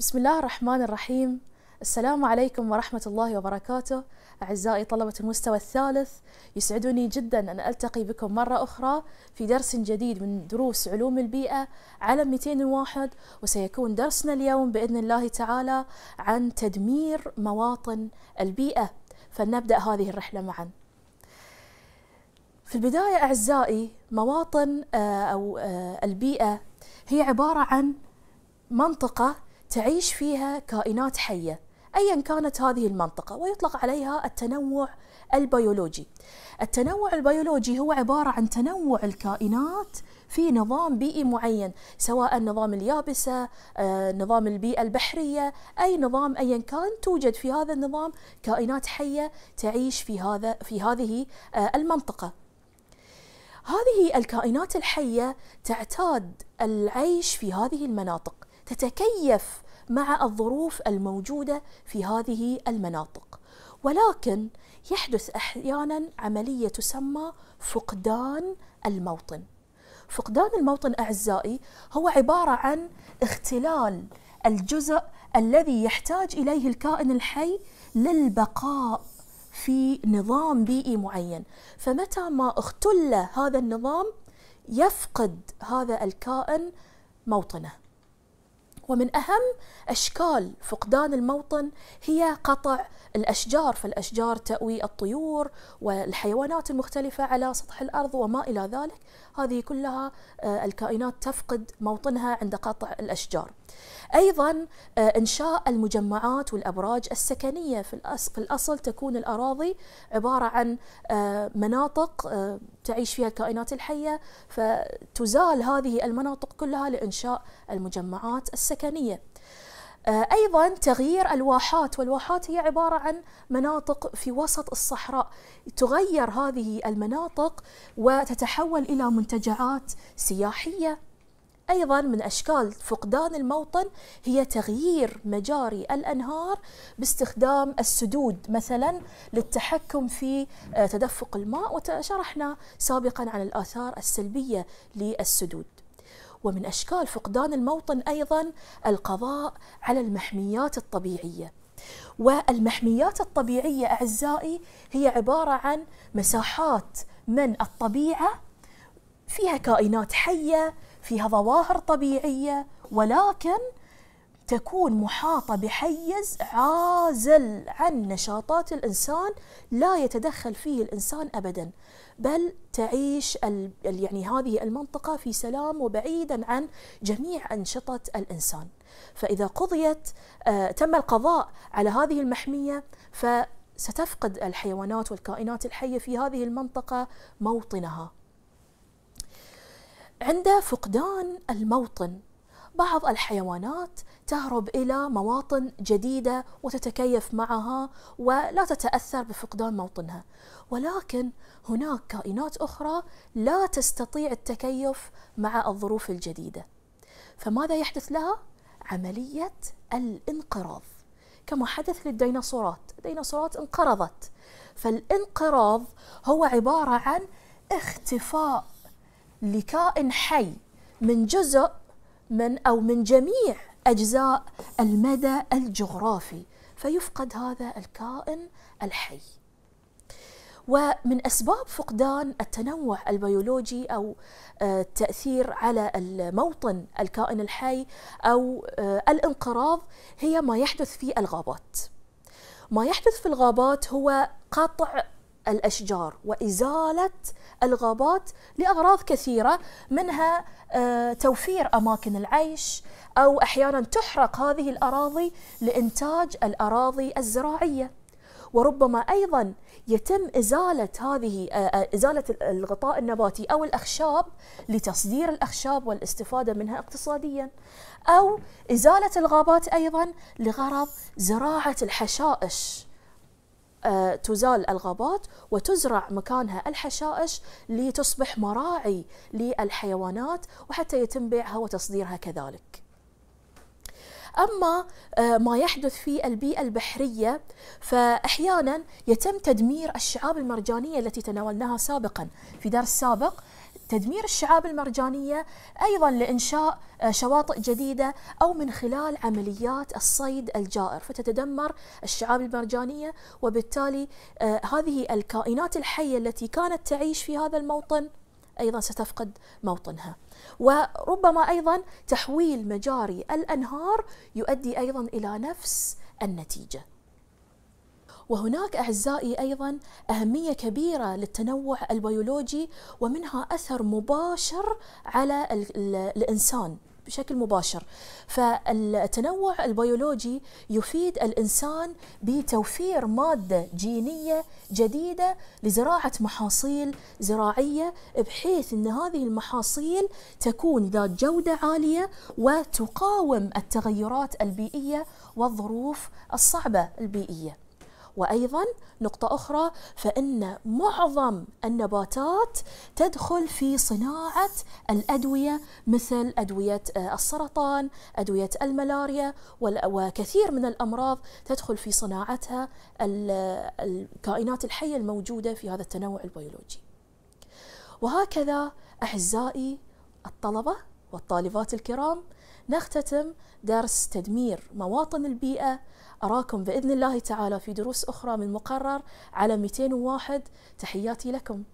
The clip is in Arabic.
بسم الله الرحمن الرحيم السلام عليكم ورحمة الله وبركاته أعزائي طلبة المستوى الثالث يسعدني جدا أن ألتقي بكم مرة أخرى في درس جديد من دروس علوم البيئة على 201 وسيكون درسنا اليوم بإذن الله تعالى عن تدمير مواطن البيئة فلنبدأ هذه الرحلة معا في البداية أعزائي مواطن آه، أو آه، البيئة هي عبارة عن منطقة تعيش فيها كائنات حيه ايا كانت هذه المنطقه ويطلق عليها التنوع البيولوجي. التنوع البيولوجي هو عباره عن تنوع الكائنات في نظام بيئي معين سواء نظام اليابسه، آه، نظام البيئه البحريه، اي نظام ايا كان توجد في هذا النظام كائنات حيه تعيش في هذا في هذه آه، المنطقه. هذه الكائنات الحيه تعتاد العيش في هذه المناطق تتكيف مع الظروف الموجوده في هذه المناطق ولكن يحدث احيانا عمليه تسمى فقدان الموطن فقدان الموطن اعزائي هو عباره عن اختلال الجزء الذي يحتاج اليه الكائن الحي للبقاء في نظام بيئي معين فمتى ما اختل هذا النظام يفقد هذا الكائن موطنه ومن أهم أشكال فقدان الموطن هي قطع الأشجار فالأشجار تأوي الطيور والحيوانات المختلفة على سطح الأرض وما إلى ذلك هذه كلها آه، الكائنات تفقد موطنها عند قطع الأشجار أيضا آه، إنشاء المجمعات والأبراج السكنية في الأصل تكون الأراضي عبارة عن آه، مناطق آه، تعيش فيها الكائنات الحية فتزال هذه المناطق كلها لإنشاء المجمعات السكنية ايضا تغيير الواحات والواحات هي عباره عن مناطق في وسط الصحراء تغير هذه المناطق وتتحول الى منتجعات سياحيه أيضا من أشكال فقدان الموطن هي تغيير مجاري الأنهار باستخدام السدود مثلا للتحكم في آه، تدفق الماء وشرحنا سابقا عن الآثار السلبية للسدود ومن أشكال فقدان الموطن أيضا القضاء على المحميات الطبيعية والمحميات الطبيعية أعزائي هي عبارة عن مساحات من الطبيعة فيها كائنات حية فيها ظواهر طبيعيه ولكن تكون محاطه بحيز عازل عن نشاطات الانسان لا يتدخل فيه الانسان ابدا بل تعيش يعني هذه المنطقه في سلام وبعيدا عن جميع انشطه الانسان فاذا قضيت آه، تم القضاء على هذه المحميه ف ستفقد الحيوانات والكائنات الحيه في هذه المنطقه موطنها عند فقدان الموطن بعض الحيوانات تهرب الى مواطن جديده وتتكيف معها ولا تتاثر بفقدان موطنها ولكن هناك كائنات اخرى لا تستطيع التكيف مع الظروف الجديده فماذا يحدث لها عمليه الانقراض كما حدث للديناصورات الديناصورات انقرضت فالانقراض هو عباره عن اختفاء لكائن حي من جزء من أو من جميع أجزاء المدى الجغرافي فيفقد هذا الكائن الحي ومن أسباب فقدان التنوع البيولوجي أو آه، التأثير على الموطن الكائن الحي أو آه، الانقراض هي ما يحدث في الغابات ما يحدث في الغابات هو قطع الأشجار وإزالة الغابات لأغراض كثيرة منها آه، توفير أماكن العيش أو أحيانا تحرق هذه الأراضي لإنتاج الأراضي الزراعية وربما أيضا يتم إزالة هذه آه، آه، إزالة الغطاء النباتي أو الأخشاب لتصدير الأخشاب والاستفادة منها اقتصاديا أو إزالة الغابات أيضا لغرض زراعة الحشائش آه، تزال الغابات وتزرع مكانها الحشائش لتصبح مراعي للحيوانات وحتى يتم بيعها وتصديرها كذلك اما آه، ما يحدث في البيئه البحريه فاحيانا يتم تدمير الشعاب المرجانيه التي تناولناها سابقا في درس سابق تدمير الشعاب المرجانية أيضا لإنشاء آه، شواطئ جديدة أو من خلال عمليات الصيد الجائر فتتدمر الشعاب المرجانية وبالتالي آه، هذه الكائنات الحية التي كانت تعيش في هذا الموطن ايضا ستفقد موطنها وربما ايضا تحويل مجاري الانهار يؤدي ايضا الى نفس النتيجه وهناك أعزائي أيضا أهمية كبيرة للتنوع البيولوجي ومنها أثر مباشر على الإنسان بشكل مباشر فالتنوع البيولوجي يفيد الإنسان بتوفير مادة جينية جديدة لزراعة محاصيل زراعية بحيث أن هذه المحاصيل تكون ذات جودة عالية وتقاوم التغيرات البيئية والظروف الصعبة البيئية وأيضا نقطة أخرى فإن معظم النباتات تدخل في صناعة الأدوية مثل أدوية آه، السرطان أدوية الملاريا وكثير من الأمراض تدخل في صناعتها الكائنات الحية الموجودة في هذا التنوع البيولوجي وهكذا أعزائي الطلبة والطالبات الكرام نختتم درس تدمير مواطن البيئة أراكم بإذن الله تعالى في دروس أخرى من مقرر على 201 تحياتي لكم